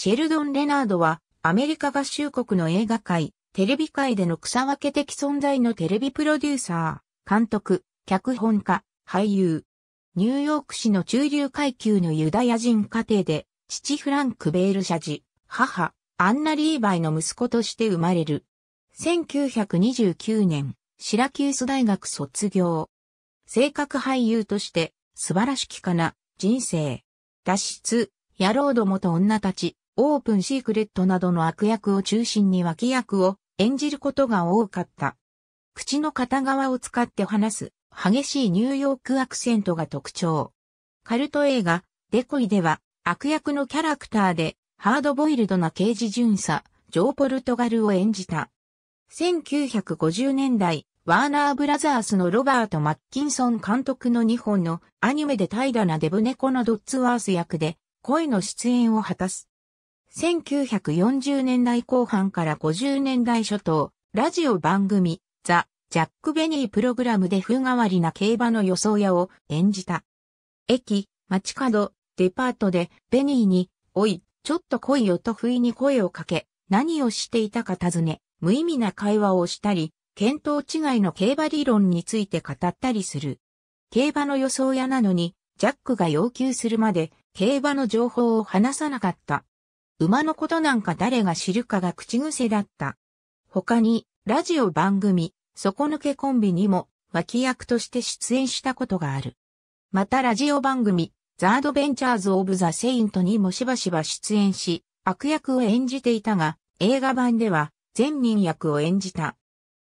シェルドン・レナードは、アメリカ合衆国の映画界、テレビ界での草分け的存在のテレビプロデューサー、監督、脚本家、俳優。ニューヨーク市の中流階級のユダヤ人家庭で、父フランク・ベール社寺、母、アンナ・リーバイの息子として生まれる。1929年、シラキュース大学卒業。性格俳優として、素晴らしきかな、人生。脱出、野郎どもと女たち、オープンシークレットなどの悪役を中心に脇役を演じることが多かった。口の片側を使って話す激しいニューヨークアクセントが特徴。カルト映画、デコイでは悪役のキャラクターでハードボイルドな刑事巡査、ジョー・ポルトガルを演じた。1950年代、ワーナーブラザースのロバート・マッキンソン監督の2本のアニメで平らなデブ猫のドッツワース役で声の出演を果たす。1940年代後半から50年代初頭、ラジオ番組、ザ・ジャック・ベニープログラムで風変わりな競馬の予想屋を演じた。駅、街角、デパートで、ベニーに、おい、ちょっと来いよと不意に声をかけ、何をしていたか尋ね、無意味な会話をしたり、見当違いの競馬理論について語ったりする。競馬の予想屋なのに、ジャックが要求するまで、競馬の情報を話さなかった馬のことなんか誰が知るかが口癖だった。他に、ラジオ番組、底抜けコンビにも、脇役として出演したことがある。またラジオ番組、ザ・アドベンチャーズ・オブ・ザ・セイントにもしばしば出演し、悪役を演じていたが、映画版では、善人役を演じた。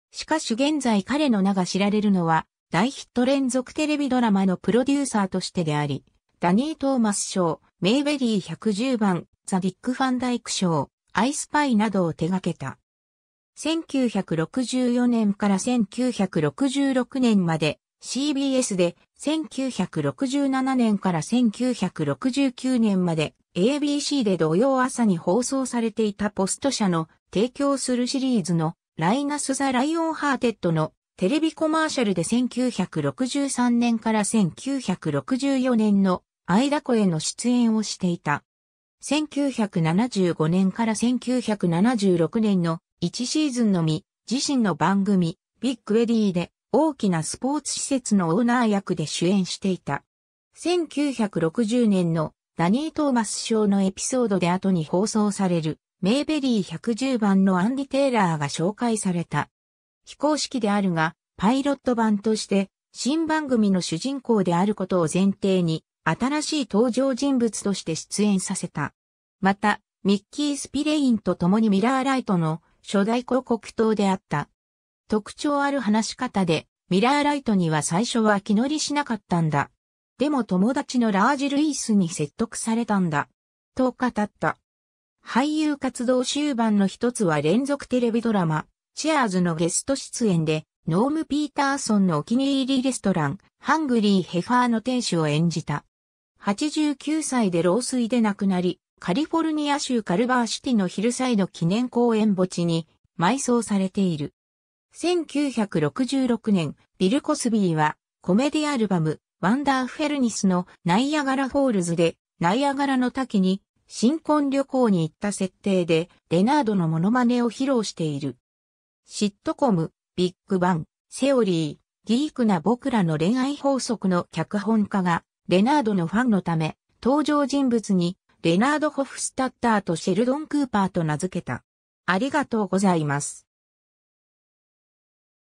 しかし現在彼の名が知られるのは、大ヒット連続テレビドラマのプロデューサーとしてであり、ダニー・トーマス賞、メイベリー110番、ザ・ディック・ファンダイク賞、アイスパイなどを手掛けた。1964年から1966年まで CBS で、1967年から1969年まで ABC で土曜朝に放送されていたポスト社の提供するシリーズのライナス・ザ・ライオン・ハーテッドのテレビコマーシャルで1963年から1964年のアイダコへの出演をしていた。1975年から1976年の1シーズンのみ、自身の番組、ビッグエディで大きなスポーツ施設のオーナー役で主演していた。1960年のダニー・トーマス賞のエピソードで後に放送されるメイベリー110番のアンディ・テイラーが紹介された。非公式であるが、パイロット版として新番組の主人公であることを前提に新しい登場人物として出演させた。また、ミッキー・スピレインと共にミラーライトの初代広告塔であった。特徴ある話し方で、ミラーライトには最初は気乗りしなかったんだ。でも友達のラージ・ルイスに説得されたんだ。と語った。俳優活動終盤の一つは連続テレビドラマ、チェアーズのゲスト出演で、ノーム・ピーターソンのお気に入りレストラン、ハングリー・ヘファーの店主を演じた。89歳で老衰で亡くなり、カリフォルニア州カルバーシティのヒルサイド記念公園墓地に埋葬されている。1966年、ビル・コスビーはコメディアルバムワンダーフェルニスのナイアガラフォールズでナイアガラの滝に新婚旅行に行った設定でレナードのモノマネを披露している。シットコム、ビッグバン、セオリー、ギークな僕らの恋愛法則の脚本家がレナードのファンのため、登場人物に、レナード・ホフスタッターとシェルドン・クーパーと名付けた。ありがとうございます。